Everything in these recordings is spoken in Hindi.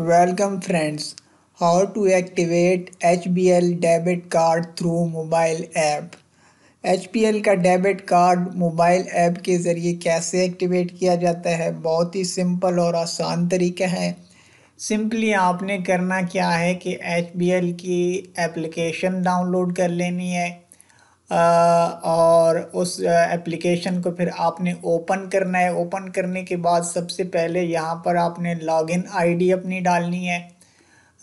Welcome friends, how to activate HBL debit card through mobile app. HBL का debit card mobile app के ज़रिए कैसे activate किया जाता है बहुत ही simple और आसान तरीका है सिंपली आपने करना क्या है कि एच की एप्लीकेशन डाउनलोड कर लेनी है और उस एप्लीकेशन को फिर आपने ओपन करना है ओपन करने के बाद सबसे पहले यहाँ पर आपने लॉगिन आईडी अपनी डालनी है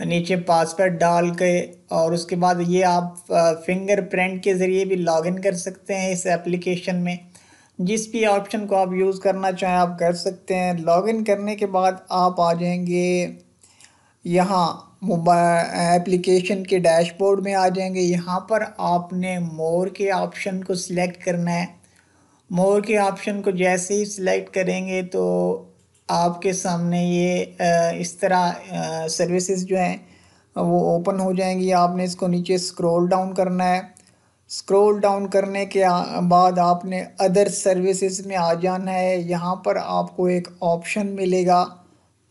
नीचे पासवर्ड डाल के और उसके बाद ये आप फिंगर प्रिंट के ज़रिए भी लॉगिन कर सकते हैं इस एप्लीकेशन में जिस भी ऑप्शन को आप यूज़ करना चाहें आप कर सकते हैं लॉगिन करने के बाद आप आ जाएंगे यहाँ मोबाइल एप्लीकेशन के डैशबोर्ड में आ जाएंगे यहाँ पर आपने मोर के ऑप्शन को सिलेक्ट करना है मोर के ऑप्शन को जैसे ही सिलेक्ट करेंगे तो आपके सामने ये इस तरह सर्विसेज जो हैं वो ओपन हो जाएंगी आपने इसको नीचे स्क्रॉल डाउन करना है स्क्रॉल डाउन करने के बाद आपने अदर सर्विसेज में आ जाना है यहाँ पर आपको एक ऑप्शन मिलेगा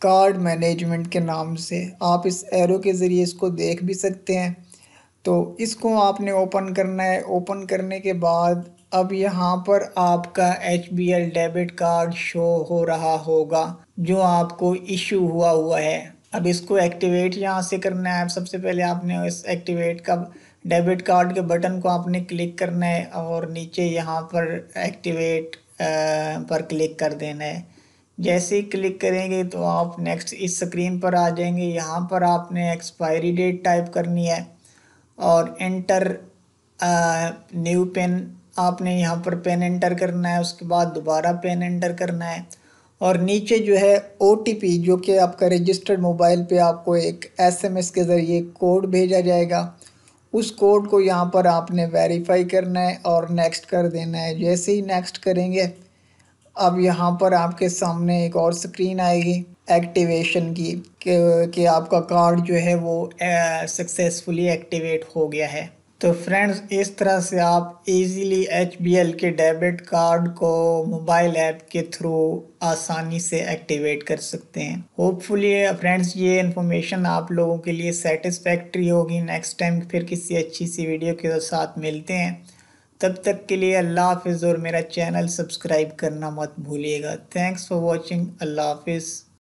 कार्ड मैनेजमेंट के नाम से आप इस एरो के ज़रिए इसको देख भी सकते हैं तो इसको आपने ओपन करना है ओपन करने के बाद अब यहाँ पर आपका H B L debit card show हो रहा होगा जो आपको इशू हुआ हुआ है अब इसको एक्टिवेट यहाँ से करना है सबसे पहले आपने इस एक्टिवेट का डेबिट कार्ड के बटन को आपने क्लिक करना है और नीचे यहाँ पर एक्टिवेट पर क्लिक कर देना है जैसे ही क्लिक करेंगे तो आप नेक्स्ट इस स्क्रीन पर आ जाएंगे यहाँ पर आपने एक्सपायरी डेट टाइप करनी है और एंटर न्यू पेन आपने यहाँ पर पेन एंटर करना है उसके बाद दोबारा पेन एंटर करना है और नीचे जो है ओ जो कि आपका रजिस्टर्ड मोबाइल पे आपको एक एसएमएस के ज़रिए कोड भेजा जाएगा उस कोड को यहाँ पर आपने वेरीफाई करना है और नेक्स्ट कर देना है जैसे ही नेक्स्ट करेंगे अब यहाँ पर आपके सामने एक और स्क्रीन आएगी एक्टिवेशन की कि, कि आपका कार्ड जो है वो सक्सेसफुली एक्टिवेट हो गया है तो फ्रेंड्स इस तरह से आप easily H K debit card को मोबाइल ऐप के थ्रू आसानी से एक्टिवेट कर सकते हैं होपफुली फ्रेंड्स ये इन्फॉर्मेशन आप लोगों के लिए सेटिस्फैक्ट्री होगी नेक्स्ट टाइम फिर किसी अच्छी सी वीडियो के साथ मिलते हैं तब तक के लिए अल्लाह हाफिज़ और मेरा चैनल सब्सक्राइब करना मत भूलिएगा थैंक्स फॉर वॉचिंग अल्लाह हाफिज़